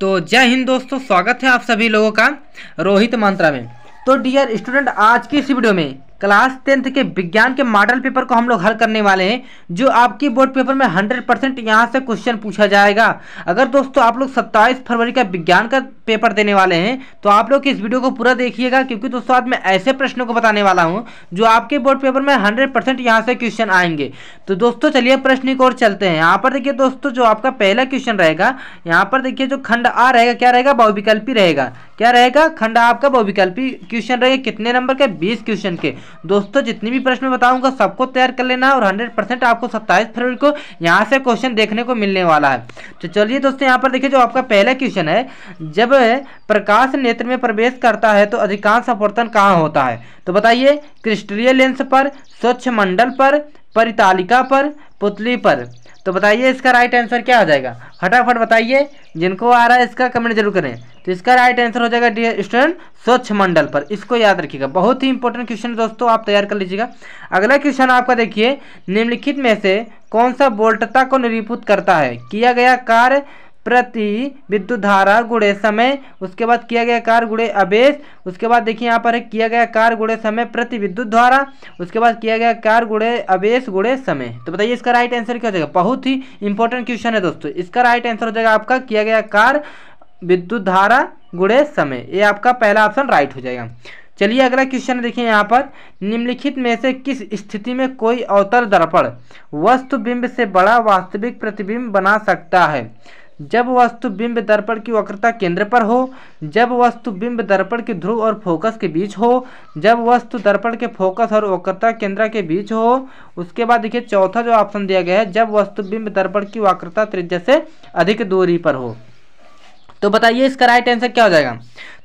तो जय हिंद दोस्तों स्वागत है आप सभी लोगों का रोहित मंत्रा में तो डियर स्टूडेंट आज की इस वीडियो में क्लास टेंथ के विज्ञान के मॉडल पेपर को हम लोग हल करने वाले हैं जो आपकी बोर्ड पेपर में 100 परसेंट यहाँ से क्वेश्चन पूछा जाएगा अगर दोस्तों आप लोग 27 फरवरी का विज्ञान का पेपर देने वाले हैं तो आप लोग इस वीडियो को पूरा देखिएगा क्योंकि दोस्तों आज मैं ऐसे प्रश्नों को बताने वाला हूँ जो आपके बोर्ड पेपर में हंड्रेड परसेंट यहाँ से क्वेश्चन आएंगे तो दोस्तों चलिए प्रश्न की ओर चलते हैं यहाँ पर देखिए दोस्तों जो आपका पहला क्वेश्चन रहेगा यहाँ पर देखिए जो खंड आ रहेगा क्या रहेगा बहुविकल्पी रहेगा क्या रहेगा खंड आपका बहुविकल्पी क्वेश्चन रहेगा कितने नंबर के बीस क्वेश्चन के दोस्तों जितनी भी प्रश्न बताऊंगा सबको तैयार कर लेना और हंड्रेड परसेंट आपको सत्ताईस फरवरी को यहाँ से क्वेश्चन देखने को मिलने वाला है तो चलिए दोस्तों यहाँ पर देखिए जो आपका पहला क्वेश्चन है जब प्रकाश नेत्र में प्रवेश करता है तो अधिकांश अपवर्तन कहाँ होता है तो बताइए क्रिस्टलीय लेंस पर स्वच्छ मंडल पर परितालिका पर पुतली पर तो बताइए इसका राइट आंसर क्या हो जाएगा फटाफट बताइए जिनको आ रहा है इसका कमेंट जरूर करें तो इसका राइट आंसर हो जाएगा डी स्टूडेंट स्वच्छ मंडल पर इसको याद रखिएगा बहुत ही इंपॉर्टेंट क्वेश्चन दोस्तों आप तैयार कर लीजिएगा अगला क्वेश्चन आपका देखिए निम्नलिखित में से कौन सा बोल्टता को निरूपित करता है किया गया कार्य प्रति विद्युत धारा गुड़े समय उसके बाद किया गया कार्य गुड़े आवेश उसके बाद देखिए यहाँ पर है किया गया कार्य गुड़े समय प्रति विद्युत धारा उसके बाद किया गया कार्य गुड़े आवेश गुड़े समय तो बताइए इसका राइट आंसर क्या हो जाएगा बहुत ही इंपॉर्टेंट क्वेश्चन है दोस्तों इसका राइट आंसर हो जाएगा आपका किया गया कार्य विद्युत धारा गुड़े समय ये आपका पहला ऑप्शन राइट हो जाएगा चलिए अगला क्वेश्चन देखिए यहाँ पर निम्नलिखित में से किस स्थिति में कोई अवतल दर्पण वस्तु बिंब से बड़ा वास्तविक प्रतिबिंब बना सकता है जब वस्तु बिंब दर्पण की वक्रता केंद्र पर हो जब वस्तु बिंब दर्पण के ध्रुव और फोकस के बीच हो जब वस्तु दर्पण के फोकस और वक्रता केंद्र के बीच हो उसके बाद देखिए चौथा जो ऑप्शन दिया गया है जब वस्तु बिंब दर्पण की वक्रता त्रिज्या से अधिक दूरी पर हो तो बताइए इसका राइट आंसर क्या हो जाएगा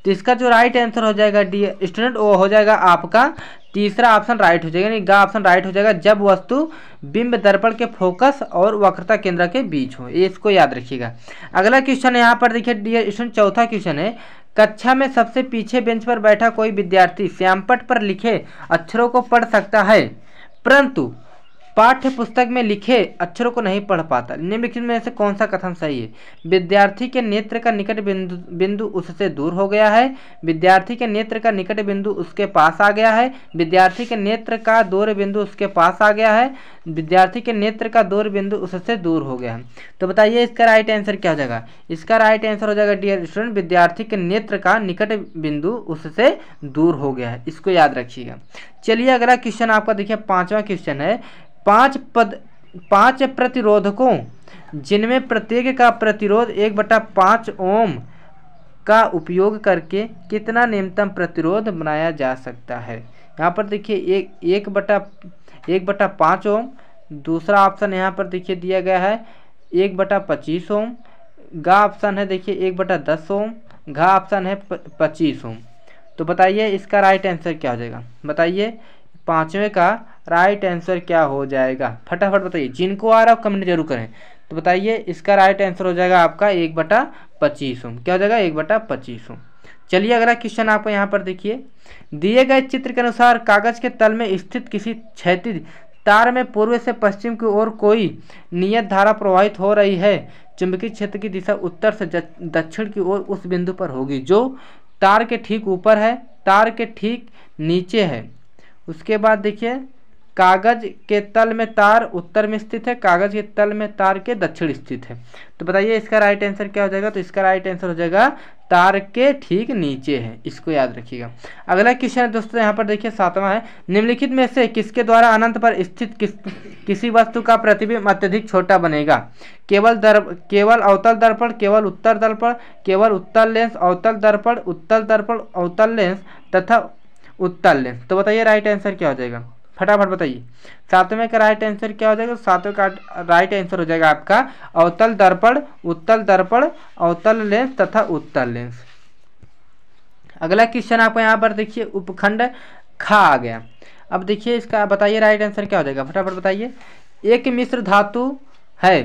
तो इसका जो राइट आंसर हो जाएगा डी स्टूडेंट वो हो जाएगा आपका तीसरा ऑप्शन राइट हो जाएगा यानी गा ऑप्शन राइट हो जाएगा जब वस्तु बिंब दर्पण के फोकस और वक्रता केंद्र के बीच हो ये इसको याद रखिएगा अगला क्वेश्चन यहाँ पर देखिए डियर स्टूडेंट चौथा क्वेश्चन है कक्षा में सबसे पीछे बेंच पर बैठा कोई विद्यार्थी श्यामपट पर लिखे अक्षरों को पढ़ सकता है परंतु पाठ्य पुस्तक में लिखे अक्षरों को नहीं पढ़ पाता निम्नलिखित में से कौन सा कथन सही है विद्यार्थी के नेत्र का निकट बिंदु बिंदु उससे दूर हो गया है विद्यार्थी के नेत्र का निकट बिंदु उसके पास आ गया है विद्यार्थी के नेत्र का दूर बिंदु उसके पास आ गया है विद्यार्थी के नेत्र का दूर बिंदु उससे दूर हो गया है तो बताइए इसका राइट आंसर क्या हो जाएगा इसका राइट आंसर हो जाएगा डियर स्टूडेंट विद्यार्थी के नेत्र का निकट बिंदु उससे दूर हो गया है इसको याद रखिएगा चलिए अगला क्वेश्चन आपका देखिए पांचवा क्वेश्चन है पांच पद पांच प्रतिरोधकों जिनमें प्रत्येक का प्रतिरोध एक बटा पाँच ओम का उपयोग करके कितना न्यूनतम प्रतिरोध बनाया जा सकता है यहाँ पर देखिए एक एक बटा एक बटा पाँच ओम दूसरा ऑप्शन यहाँ पर देखिए दिया गया है एक बटा पच्चीस ओम गा ऑप्शन है देखिए एक बटा दस ओम घा ऑप्शन है पच्चीस ओम तो बताइए इसका राइट आंसर क्या हो जाएगा बताइए पाँचवें का राइट आंसर क्या हो जाएगा फटाफट बताइए जिनको आ रहा है कमेंट जरूर करें तो बताइए इसका राइट आंसर हो जाएगा आपका एक बटा पच्चीस ओम क्या हो जाएगा एक बटा पच्चीस ओम चलिए अगला क्वेश्चन आपको यहाँ पर देखिए दिए गए चित्र के अनुसार कागज के तल में स्थित किसी क्षेत्र तार में पूर्व से पश्चिम की ओर कोई नियत धारा प्रवाहित हो रही है चुंबकीय क्षेत्र की दिशा उत्तर से दक्षिण की ओर उस बिंदु पर होगी जो तार के ठीक ऊपर है तार के ठीक नीचे है उसके बाद देखिए कागज के तल में तार उत्तर में स्थित है कागज के तल में तार के दक्षिण स्थित है तो बताइए इसका राइट आंसर क्या हो जाएगा तो इसका राइट आंसर हो जाएगा तार के ठीक नीचे है इसको याद रखिएगा अगला क्वेश्चन है दोस्तों यहाँ पर देखिए सातवां है निम्नलिखित में से किसके द्वारा अनंत पर स्थित किस किसी वस्तु का प्रतिबिंब अत्यधिक छोटा बनेगा केवल दर केवल अवतल दर्पण केवल उत्तर दर्पण केवल उत्तर लेंस अवतल दर्पण उत्तर दर्पण अवतल लेंस तथा उत्तर लेंस तो बताइए राइट आंसर क्या हो जाएगा फटाफट बताइए सातवें का राइट आंसर क्या हो जाएगा तो सातवें का राइट आंसर हो जाएगा आपका अवतल दर्पण उत्तल दर्पण अवतल लेंस तथा उत्तल लेंस अगला क्वेश्चन आपको यहाँ पर देखिए उपखंड खा आ गया अब देखिए इसका बताइए राइट आंसर क्या हो जाएगा फटाफट बताइए एक मिश्र धातु है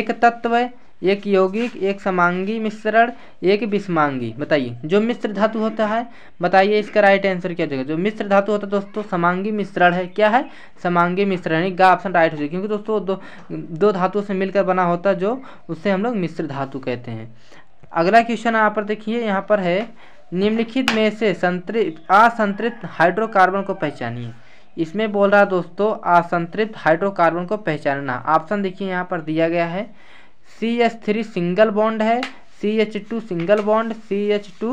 एक तत्व एक यौगिक एक समांगी मिश्रण एक विषमांगी बताइए जो मिश्र धातु होता है बताइए इसका राइट आंसर क्या जाएगा जो मिश्र धातु होता है दोस्तों समांगी मिश्रण है क्या है समांगी मिश्रण गा ऑप्शन राइट हो जाएगा क्योंकि दोस्तों दो दो धातुओं से मिलकर बना होता है जो उससे हम लोग मिश्र धातु कहते हैं अगला क्वेश्चन यहाँ पर देखिए यहाँ पर है निम्नलिखित में से संतृप्त असंतृप्त हाइड्रोकार्बन को पहचानिए इसमें बोल रहा दोस्तों असंतृप्त हाइड्रोकार्बन को पहचानना ऑप्शन देखिए यहाँ पर दिया गया है C H three single bond है C H two single bond C H two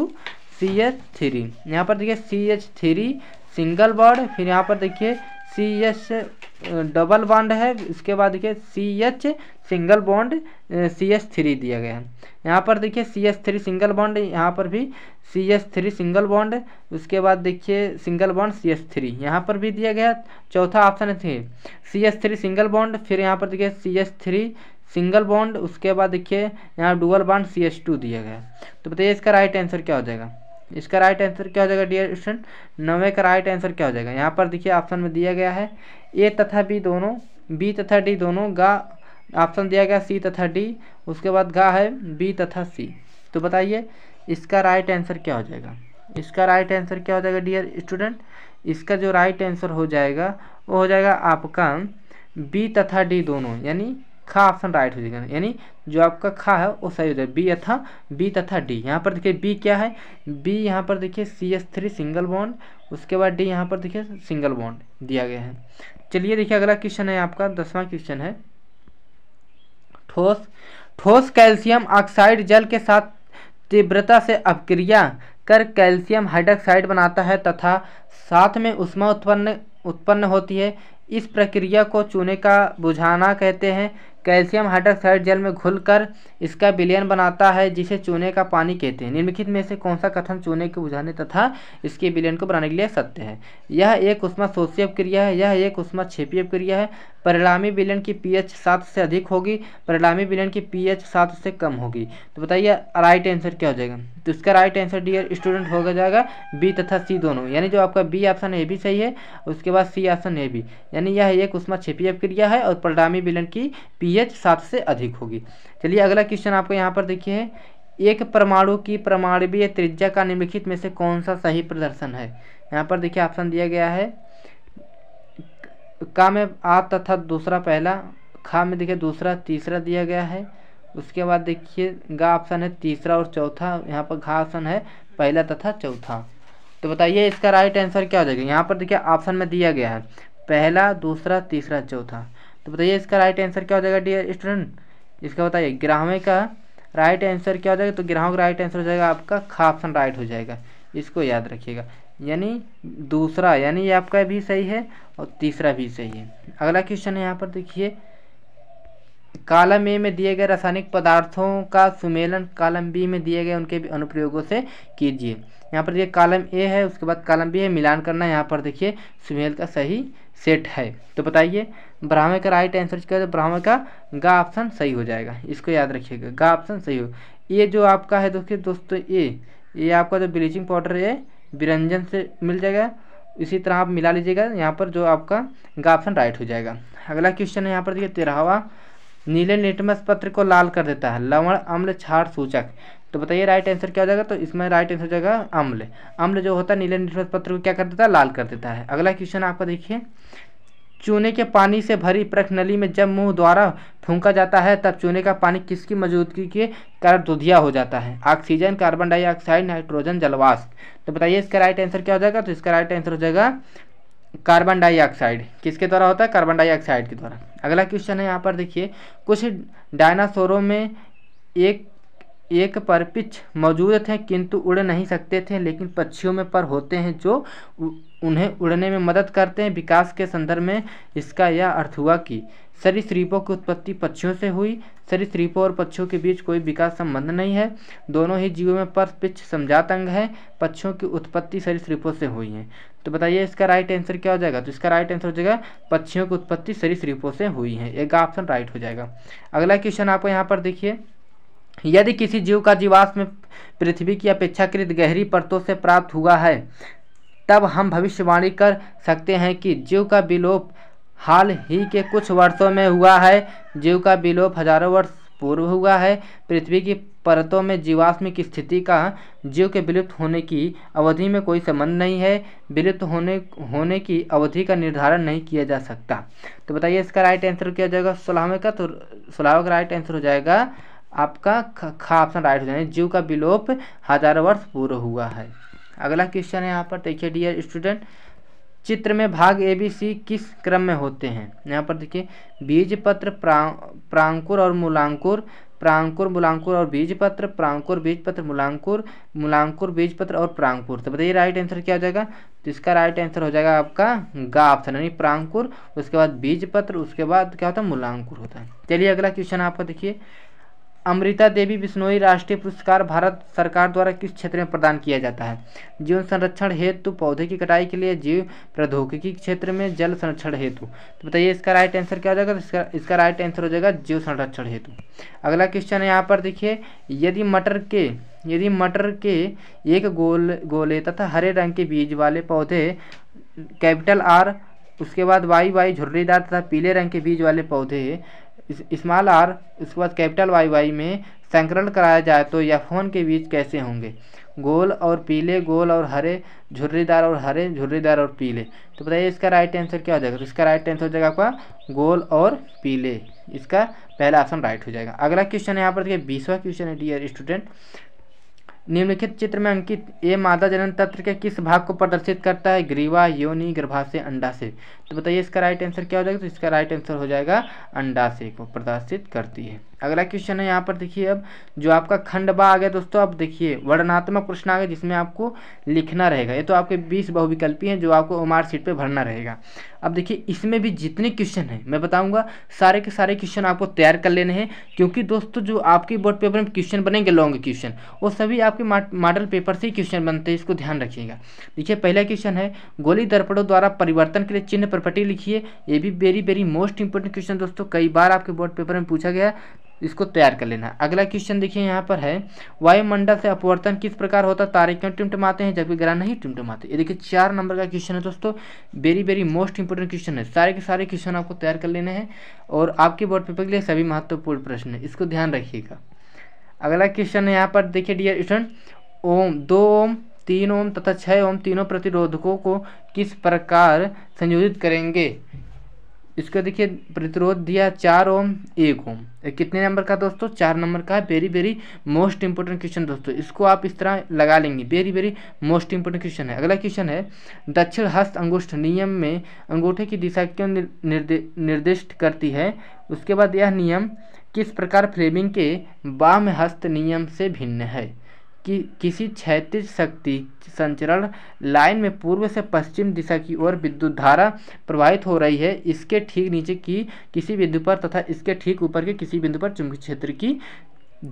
C H three यहाँ पर देखिए C H three single bond फिर यहाँ पर देखिए सी एच डबल बॉन्ड है इसके बाद देखिए C H single bond C H three दिया गया है यहाँ पर देखिए C H three single bond यहाँ पर भी C H three single bond उसके बाद देखिए single bond C H three यहाँ पर भी दिया गया चौथा ऑप्शन है C H three single bond फिर यहाँ पर देखिए C H three single bond उसके बाद देखिए यहाँ dual bond C H two दिया गया तो बताइए इसका राइट आंसर क्या हो जाएगा इसका राइट आंसर क्या हो जाएगा डियर स्टूडेंट नवे का राइट आंसर क्या हो जाएगा यहाँ पर देखिए ऑप्शन में दिया गया है ए तथा बी दोनों बी तथा डी दोनों गा ऑप्शन दिया गया सी तथा डी उसके बाद गा है बी तथा सी तो बताइए इसका राइट आंसर क्या हो जाएगा इसका राइट आंसर क्या हो जाएगा डियर स्टूडेंट इसका जो राइट आंसर हो जाएगा वो हो जाएगा आपका बी तथा डी दोनों यानी खा ऑप्शन राइट हो जाएगा यानी जो आपका खा है वो सही हो जाएगा बी तथा बी तथा डी यहाँ पर देखिए बी क्या है बी यहाँ पर देखिए C S three single bond उसके बाद डी यहाँ पर देखिए सिंगल बॉन्ड दिया गया है चलिए देखिए अगला क्वेश्चन है आपका दसवां क्वेश्चन है ठोस ठोस कैल्शियम ऑक्साइड जल के साथ तीव्रता से अपक्रिया कर कैल्शियम हाइड्रोक्साइड बनाता है तथा साथ में उष्मा उत्पन्न उत्पन्न होती है इस प्रक्रिया को चूने का बुझाना कहते हैं कैल्शियम हाइड्रोक्साइड जल में घुलकर इसका विलयन बनाता है जिसे चूने का पानी कहते हैं निम्नलिखित में से कौन सा कथन चूने के बुझाने तथा इसके विलयन को बनाने के लिए सत्य है यह एक उष्मा शोष्य क्रिया है यह एक उष्मा क्षेपीय क्रिया है परिणामी विलयन की पीएच सात से अधिक होगी परिणामी विलयन की पीएच सात से कम होगी तो बताइए राइट आंसर क्या हो जाएगा तो इसका राइट आंसर डियर स्टूडेंट होगा जाएगा बी तथा सी दोनों यानी जो आपका बी ऑप्शन ए भी सही है उसके बाद सी ऑप्शन ए भी यानी यह एक उष्मा क्षेपीय क्रिया है और परिणामी विलयन की पी पी एच सात से अधिक होगी चलिए अगला क्वेश्चन आपको यहाँ पर देखिए एक परमाणु की परमाणवीय त्रिज्या का निम्नलिखित में से कौन सा सही प्रदर्शन है यहाँ पर देखिए ऑप्शन दिया गया है का में आ तथा दूसरा पहला खा में देखिए दूसरा तीसरा दिया गया है उसके बाद देखिए गा ऑप्शन है तीसरा और चौथा यहाँ पर घा ऑप्शन है पहला तथा चौथा तो बताइए इसका राइट आंसर क्या हो जाएगा यहाँ पर देखिए ऑप्शन में दिया गया है पहला दूसरा तीसरा चौथा तो बताइए इसका राइट आंसर क्या हो जाएगा डियर स्टूडेंट इसका बताइए ग्राहवे का राइट आंसर क्या हो जाएगा तो ग्राहों का राइट आंसर हो जाएगा आपका खा ऑप्शन राइट हो जाएगा इसको याद रखिएगा यानी दूसरा यानी ये आपका भी सही है और तीसरा भी सही है अगला क्वेश्चन है यहाँ पर देखिए कालम ए में दिए गए रासायनिक पदार्थों का सुमेलन कालम बी में दिए गए उनके अनुप्रयोगों से कीजिए यहाँ पर देखिए कालम ए है उसके बाद कालम बी है मिलान करना यहाँ पर देखिए सुमेल का सही सेट है तो बताइए ब्राह्मण का राइट आंसर क्या है ब्राह्मण का गा ऑप्शन सही हो जाएगा इसको याद रखिएगा गा ऑप्शन सही हो ये जो आपका है दोस्तों दोस्तों ए ये आपका जो ब्लीचिंग पाउडर है विरंजन से मिल जाएगा इसी तरह आप मिला लीजिएगा यहाँ पर जो आपका गा ऑप्शन राइट हो जाएगा अगला क्वेश्चन है यहाँ पर देखिए तेरहवा नीले लिटमस पत्र को लाल कर देता है लवण अम्ल क्षार सूचक तो बताइए राइट आंसर क्या हो जाएगा तो इसमें राइट आंसर हो जाएगा अम्ल अम्ल जो होता है नीले लिटमस पत्र को क्या कर देता है लाल कर देता है अगला क्वेश्चन आपका देखिए चूने के पानी से भरी प्रख नली में जब मुंह द्वारा फूंका जाता है तब चूने का पानी किसकी मौजूदगी के कारण दुधिया हो जाता है ऑक्सीजन कार्बन डाइऑक्साइड नाइट्रोजन जलवाष्प तो बताइए इसका राइट आंसर क्या हो जाएगा तो इसका राइट आंसर हो जाएगा कार्बन डाइऑक्साइड किसके द्वारा होता है कार्बन डाइऑक्साइड के द्वारा अगला क्वेश्चन है यहाँ पर देखिए कुछ डायनासोरों में एक एक पर पिच मौजूद थे किंतु उड़ नहीं सकते थे लेकिन पक्षियों में पर होते हैं जो उन्हें उड़ने में मदद करते हैं विकास के संदर्भ में इसका यह अर्थ हुआ कि सरीसृपों की उत्पत्ति पक्षियों से हुई सरीसृपों और पक्षियों के बीच कोई विकास संबंध नहीं है दोनों ही जीवों में पिच समझात अंग है पक्षियों की उत्पत्ति सरीसृपों से हुई है तो बताइए इसका राइट आंसर क्या हो जाएगा तो इसका राइट आंसर हो जाएगा पक्षियों की उत्पत्ति सरीसृपों से हुई है एक ऑप्शन राइट हो जाएगा अगला क्वेश्चन आपको यहाँ पर देखिए यदि किसी जीव का जीवाश्म में पृथ्वी की अपेक्षाकृत गहरी परतों से प्राप्त हुआ है तब हम भविष्यवाणी कर सकते हैं कि जीव का विलोप हाल ही के कुछ वर्षों में हुआ है जीव का विलोप हजारों वर्ष पूर्व हुआ है पृथ्वी की परतों में जीवाश्मिक स्थिति का जीव के विलुप्त होने की अवधि में कोई संबंध नहीं है विलुप्त होने होने की अवधि का निर्धारण नहीं किया जा सकता तो बताइए इसका राइट आंसर क्या जाएगा सोलहवें का तो सोलहवें का राइट आंसर हो जाएगा आपका खा ऑप्शन राइट हो जाएगा जीव का विलोप हजारों वर्ष पूर्व हुआ है अगला क्वेश्चन है यहाँ पर देखिए डियर स्टूडेंट चित्र में भाग ए बी सी किस क्रम में होते हैं यहाँ पर देखिए बीज पत्र प्रा, प्रांकुर और मूलांकुर प्रांकुर मूलांकुर और बीज पत्र प्रांकुर बीज पत्र मूलांकुर मूलांकुर बीज पत्र और प्रांकुर तो बताइए राइट आंसर क्या हो जाएगा तो इसका राइट आंसर हो जाएगा आपका गा ऑप्शन यानी प्रांकुर उसके बाद बीज पत्र उसके बाद क्या होता है मूलांकुर होता है चलिए अगला क्वेश्चन आपका देखिए अमृता देवी बिश्नोई राष्ट्रीय पुरस्कार भारत सरकार द्वारा किस क्षेत्र में प्रदान किया जाता है जीवन संरक्षण हेतु पौधे की कटाई के लिए जीव प्रौद्योगिकी क्षेत्र में जल संरक्षण हेतु तो बताइए इसका राइट आंसर क्या हो जाएगा तो इसका इसका राइट आंसर हो जाएगा जीव संरक्षण हेतु अगला क्वेश्चन है यहाँ पर देखिए यदि मटर के यदि मटर के एक गोल गोले तथा हरे रंग के बीज वाले पौधे कैपिटल आर उसके बाद वाई वाई झुर्रीदार तथा पीले रंग के बीज वाले पौधे स्मॉल आर उसके बाद कैपिटल वाई वाई में संकरण कराया जाए तो फोन के बीज कैसे होंगे गोल और पीले गोल और हरे झुर्रीदार और हरे झुर्रीदार और पीले तो बताइए इसका राइट आंसर क्या हो जाएगा तो इसका राइट आंसर हो जाएगा आपका गोल और पीले इसका पहला ऑप्शन राइट हो जाएगा अगला क्वेश्चन यहाँ पर देखिए बीसवा क्वेश्चन है डियर स्टूडेंट निम्नलिखित चित्र में अंकित ए मादा जनन तत्व के किस भाग को प्रदर्शित करता है ग्रीवा योनि गर्भाशय अंडाशय तो बताइए इसका राइट आंसर क्या हो जाएगा तो इसका राइट आंसर हो जाएगा अंडाशय को प्रदर्शित करती है अगला क्वेश्चन है यहाँ पर देखिए अब जो आपका खंड बा आ गया दोस्तों अब देखिए वर्णात्मक प्रश्न आ गया जिसमें आपको लिखना रहेगा ये तो आपके बीस बहुविकल्पी हैं जो आपको एम सीट पर भरना रहेगा अब देखिए इसमें भी जितने क्वेश्चन हैं मैं बताऊंगा सारे के सारे क्वेश्चन आपको तैयार कर लेने हैं क्योंकि दोस्तों जो आपके बोर्ड पेपर में क्वेश्चन बनेंगे लॉन्ग क्वेश्चन वो सभी आपके मॉडल पेपर से ही क्वेश्चन बनते हैं इसको ध्यान रखिएगा देखिए पहला क्वेश्चन है गोली दर्पणों द्वारा परिवर्तन के लिए चिन्ह प्रपर्टी लिखिए ये भी very very most important question दोस्तों कई बार आपके बोर्ड पेपर में पूछा गया इसको तैयार कर लेना अगला क्वेश्चन देखिए यहाँ पर है वायुमंडल से अपवर्तन किस प्रकार होता है तारे क्यों टिमटमाते हैं जबकि ग्रह नहीं टिमटमाते ये देखिए चार नंबर का क्वेश्चन है दोस्तों very very most important question है सारे के सारे क्वेश्चन आपको तैयार कर लेने हैं और आपके बोर्ड पेपर के लिए सभी महत्वपूर्ण प्रश्न है इसको ध्यान रखिएगा अगला क्वेश्चन है यहाँ पर देखिए डियर स्टूडेंट ओम दो ओम तीन ओम तथा छः ओम तीनों प्रतिरोधकों को किस प्रकार संयोजित करेंगे इसका देखिए प्रतिरोध दिया चार ओम एक ओम कितने नंबर का दोस्तों चार नंबर का very very most important question दोस्तों इसको आप इस तरह लगा लेंगे very very most important question है अगला क्वेश्चन है दक्षिण हस्त अंगुष्ठ नियम में अंगूठे की दिशा क्यों निर्दे, निर्दिष्ट करती है उसके बाद यह नियम किस प्रकार फ्रेमिंग के वाम हस्त नियम से भिन्न है कि किसी क्षैतिज शक्ति संचरण लाइन में पूर्व से पश्चिम दिशा की ओर विद्युत धारा प्रवाहित हो रही है इसके ठीक नीचे की किसी बिंदु पर तथा इसके ठीक ऊपर के किसी बिंदु पर चुंबकीय क्षेत्र की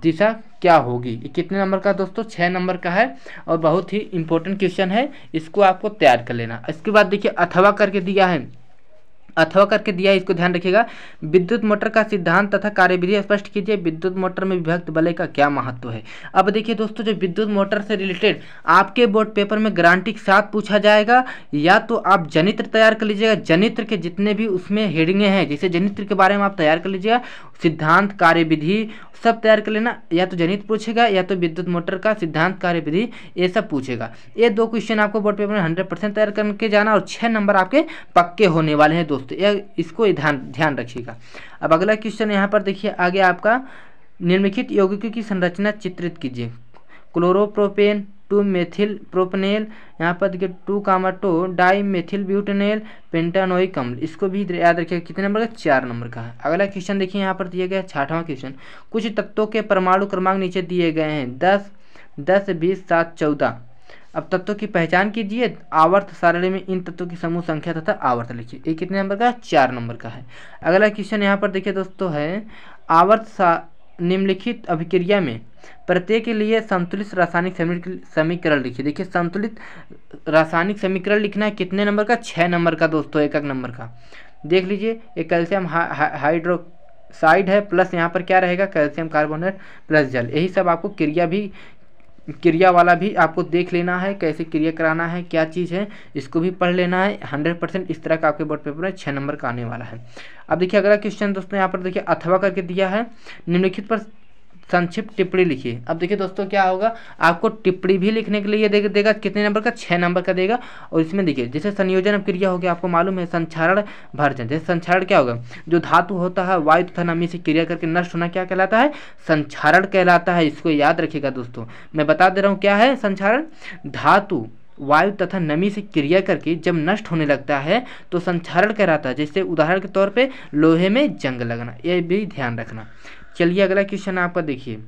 दिशा क्या होगी कितने नंबर का दोस्तों छः नंबर का है और बहुत ही इंपॉर्टेंट क्वेश्चन है इसको आपको तैयार कर लेना इसके बाद देखिए अथवा करके दिया है अथवा करके दिया इसको ध्यान रखिएगा विद्युत मोटर का सिद्धांत तथा कार्यविधि स्पष्ट कीजिए विद्युत मोटर में विभक्त बलय का क्या महत्व है अब देखिए दोस्तों जो विद्युत मोटर से रिलेटेड आपके बोर्ड पेपर में ग्रांटी के साथ पूछा जाएगा या तो आप जनित्र तैयार कर लीजिएगा जनित्र के जितने भी उसमें हेडिंगे हैं जैसे जनित्र के बारे में आप तैयार कर लीजिएगा सिद्धांत कार्य विधि सब तैयार कर लेना या तो जनित पूछेगा या तो विद्युत मोटर का सिद्धांत कार्य विधि ये सब पूछेगा ये दो क्वेश्चन आपको बोर्ड पेपर में हंड्रेड परसेंट तैयार करके जाना और छः नंबर आपके पक्के होने वाले हैं दोस्तों ये इसको ध्यान ध्यान रखिएगा अब अगला क्वेश्चन यहाँ पर देखिए आगे आपका निर्मिखित यौगिकों की संरचना चित्रित कीजिए क्लोरोप्रोपेन टू मेथिल प्रोपनेल यहाँ पर देखिए two comma two di methyl butanal pentanoic कम्ल इसको भी याद रखिए कितने नंबर का चार नंबर का है अगला क्वेश्चन देखिए यहाँ पर दिया गया छठवां क्वेश्चन कुछ तत्वों के परमाणु क्रमांक नीचे दिए गए हैं दस दस बीस सात चौदह अब तत्वों की पहचान कीजिए आवर्त सारणी में इन तत्वों की समूह संख्या तथा आवर्त लिखिए ये कितने नंबर का चार नंबर का है अगला क्वेश्चन यहाँ पर देखिए दोस्तों है आवर्त सा निम्नलिखित अभिक्रिया में प्रत्येक के लिए संतुलित रासायनिक समीकरण लिखिए देखिए संतुलित रासायनिक समीकरण लिखना है कितने नंबर का छः नंबर का दोस्तों एक एक नंबर का देख लीजिए एक कैल्शियम हा, हा, हाइड्रोक्साइड है प्लस यहाँ पर क्या रहेगा कैल्शियम कार्बोनेट प्लस जल यही सब आपको क्रिया भी क्रिया वाला भी आपको देख लेना है कैसे क्रिया कराना है क्या चीज़ है इसको भी पढ़ लेना है हंड्रेड परसेंट इस तरह का आपके बोर्ड पेपर में छः नंबर का आने वाला है अब देखिए अगला क्वेश्चन दोस्तों यहाँ पर देखिए अथवा करके दिया है निम्नलिखित पर संक्षिप्त टिप्पणी लिखिए अब देखिए दोस्तों क्या होगा आपको टिप्पणी भी लिखने के लिए देगा दे, दे, कितने नंबर का छः नंबर का देगा और इसमें देखिए जैसे संयोजन अब क्रिया हो गया आपको मालूम है संक्षारण भर्जन जैसे संक्षारण क्या होगा जो धातु होता है वायु तथा नमी से क्रिया करके नष्ट होना क्या कहलाता है संक्षारण कहलाता है इसको याद रखिएगा दोस्तों मैं बता दे रहा हूँ क्या है संक्षारण धातु वायु तथा नमी से क्रिया करके जब नष्ट होने लगता है तो संक्षारण कहलाता है जैसे उदाहरण के तौर पे लोहे में जंग लगना यह भी ध्यान रखना चलिए अगला क्वेश्चन आपका देखिए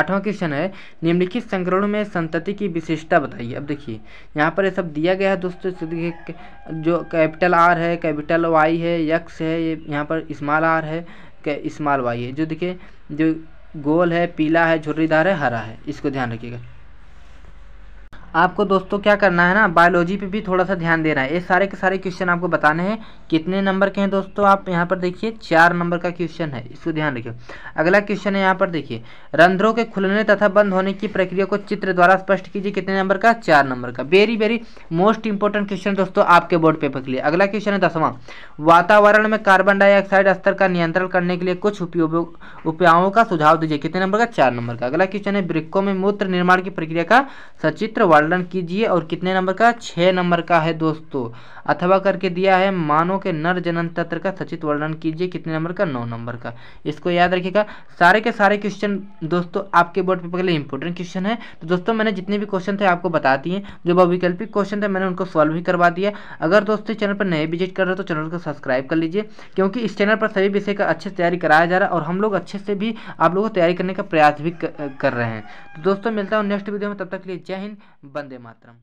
आठवां क्वेश्चन है निम्नलिखित संकरणों में संतति की विशेषता बताइए अब देखिए यहाँ पर ये सब दिया गया है दोस्तों जो कैपिटल आर है कैपिटल वाई है यक्स है ये यहाँ पर स्मॉल आर है स्मॉल वाई है जो देखिए जो गोल है पीला है झुर्रीदार है हरा है इसको ध्यान रखिएगा आपको दोस्तों क्या करना है ना बायोलॉजी पे भी थोड़ा सा ध्यान देना है ये सारे के सारे क्वेश्चन आपको बताने हैं कितने नंबर के हैं दोस्तों आप यहाँ पर देखिए चार नंबर का क्वेश्चन है इसको ध्यान रखिए अगला क्वेश्चन है यहाँ पर देखिए रंध्रों के खुलने तथा बंद होने की प्रक्रिया को चित्र द्वारा स्पष्ट कीजिए कितने नंबर का चार नंबर का very very most important question दोस्तों आपके बोर्ड पेपर के लिए अगला क्वेश्चन है दसवां वातावरण में कार्बन डाइऑक्साइड स्तर का नियंत्रण करने के लिए कुछ उपयोगों उपायों का सुझाव दीजिए कितने नंबर का चार नंबर का अगला क्वेश्चन है वृक्षों में मूत्र निर्माण की प्रक्रिया का सचित्र वर्णन कीजिए और कितने नंबर का छः नंबर का है दोस्तों अथवा करके दिया है मानव के नर जनन तंत्र का सचित वर्णन कीजिए कितने नंबर का नौ नंबर का इसको याद रखिएगा सारे के सारे क्वेश्चन दोस्तों आपके बोर्ड पेपर के लिए इंपॉर्टेंट क्वेश्चन है तो दोस्तों मैंने जितने भी क्वेश्चन थे आपको बता दिए जो बहुविकल्पिक क्वेश्चन थे मैंने उनको सॉल्व भी करवा दिया अगर दोस्तों चैनल पर नए विजिट कर रहे हो तो चैनल को सब्सक्राइब कर लीजिए क्योंकि इस चैनल पर सभी विषय का अच्छे से तैयारी कराया जा रहा है और हम लोग अच्छे से भी आप लोगों को तैयारी करने का प्रयास भी कर रहे हैं तो दोस्तों मिलता हूँ नेक्स्ट वीडियो में तब तक के लिए जय हिंद वंदे मातरम